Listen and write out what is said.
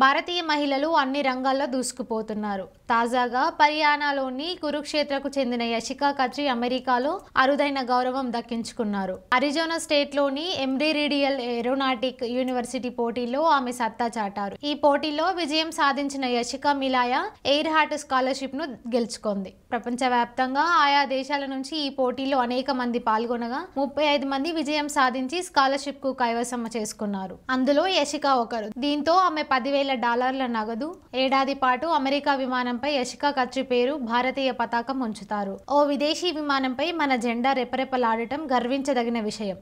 భారతీయ మహిళలు అన్ని రంగాల్లో దూసుకుపోతున్నారు తాజాగా పరియానాలోని కురుక్షేత్రకు చెందిన యశికా కత్రి అమెరికాలో అరుదైన గౌరవం దక్కించుకున్నారు అరిజోనా స్టేట్లోని ఎంబ్రిరిడియల్ ఏరోనాటిక్ యూనివర్సిటీ పోటీలో ఆమె సత్తా చాటారు ఈ పోటీలో విజయం సాధించిన Yashika Amelia Earhart scholarship ను గెలుచుకుంది ప్రపంచవ్యాప్తంగా ఆయా దేశాల నుంచి ఈ పోటీలో అనేక మంది పాల్గొనగా ముప్పై ఐదు మంది విజయం సాధించి స్కాలర్షిప్ కు కైవసం చేసుకున్నారు అందులో యశికా ఒకరు దీంతో ఆమె పదివేల వేల డాలర్ల నగదు ఏడాది పాటు అమెరికా విమానంపై యశికా ఖర్చు పేరు భారతీయ పతాకం ఉంచుతారు ఓ విదేశీ విమానంపై మన జెండా రెపరెపలాడటం గర్వించదగిన విషయం